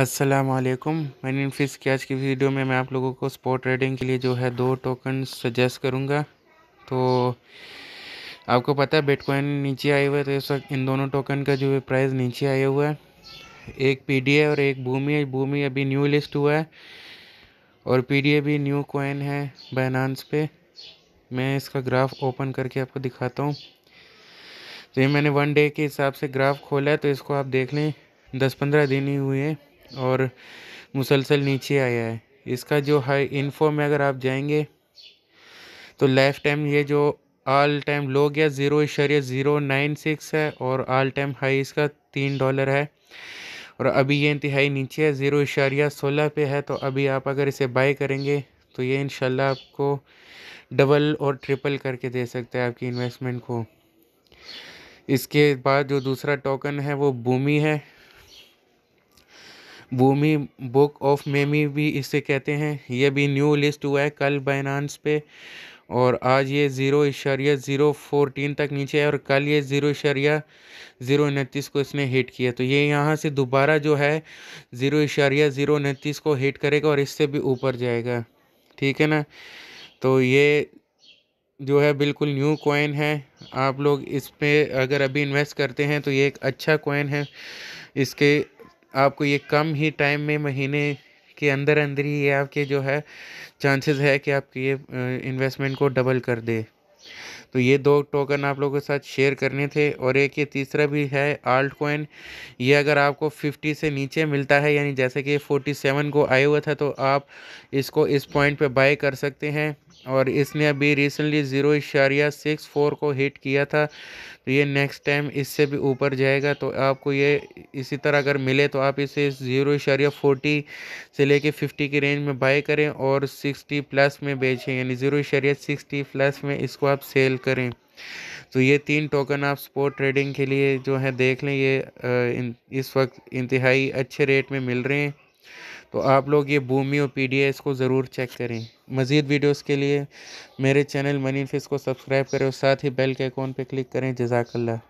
असलम मैंने फिस की आज की वीडियो में मैं आप लोगों को स्पॉट ट्रेडिंग के लिए जो है दो टोकन सजेस्ट करूँगा तो आपको पता है बिटकॉइन नीचे आए हुए तो इस वक्त इन दोनों टोकन का जो है प्राइस नीचे आया हुआ है एक पी और एक भूमि है भूमि अभी न्यू लिस्ट हुआ है और पी भी न्यू कॉइन है बैनानस पे मैं इसका ग्राफ ओपन करके आपको दिखाता हूँ तो ये मैंने वन डे के हिसाब से ग्राफ खोला है तो इसको आप देख लें दस पंद्रह दिन ही हुए हैं और मुसलसल नीचे आया है इसका जो हाई इन्फो में अगर आप जाएंगे तो लाइफ टाइम ये जो आल टाइम लो गया ज़ीरो इशारे ज़ीरो नाइन सिक्स है और आल टाइम हाई इसका तीन डॉलर है और अभी ये इंतहाई नीचे है ज़ीरो इशारिया सोलह पे है तो अभी आप अगर इसे बाय करेंगे तो ये इन आपको डबल और ट्रिपल करके दे सकते हैं आपकी इन्वेस्टमेंट को इसके बाद जो दूसरा टोकन है वो भूमि है वूमी बुक ऑफ मेमी भी इसे कहते हैं यह भी न्यू लिस्ट हुआ है कल बाइनानस पे और आज ये ज़ीरो इशारिया ज़ीरो फोरटीन तक नीचे है और कल ये ज़ीरो इशारिया ज़ीरो उनतीस को इसने हिट किया तो ये यहाँ से दोबारा जो है ज़ीरो इशारिया ज़ीरो उनतीस को हिट करेगा और इससे भी ऊपर जाएगा ठीक है ना तो ये जो है बिल्कुल न्यू कॉइन है आप लोग इस पर अगर अभी इन्वेस्ट करते हैं तो ये एक अच्छा कॉइन है इसके आपको ये कम ही टाइम में महीने के अंदर अंदर ही ये आपके जो है चांसेस है कि आपके ये इन्वेस्टमेंट को डबल कर दे तो ये दो टोकन आप लोगों के साथ शेयर करने थे और एक ये तीसरा भी है आल्ट कोइन ये अगर आपको 50 से नीचे मिलता है यानी जैसे कि 47 को आया हुआ था तो आप इसको इस पॉइंट पे बाय कर सकते हैं और इसने अभी रिसेंटली ज़ीरो इशारिया सिक्स फोर को हिट किया था तो ये नेक्स्ट टाइम इससे भी ऊपर जाएगा तो आपको ये इसी तरह अगर मिले तो आप इसे ज़ीरो इशारिया फोर्टी से लेके फिफ्टी की रेंज में बाई करें और सिक्सटी प्लस में बेचें यानी ज़ीरो इशारिया सिक्सटी प्लस में इसको आप सेल करें तो ये तीन टोकन आप स्पोर्ट ट्रेडिंग के लिए जो है देख लें ये इस वक्त इंतहाई अच्छे रेट में मिल रहे हैं तो आप लोग ये भूमि और पी को ज़रूर चेक करें मज़ीद वीडियोस के लिए मेरे चैनल मनी फिस को सब्सक्राइब करें और साथ ही बेल के अकाउंट पर क्लिक करें जजाकल्ला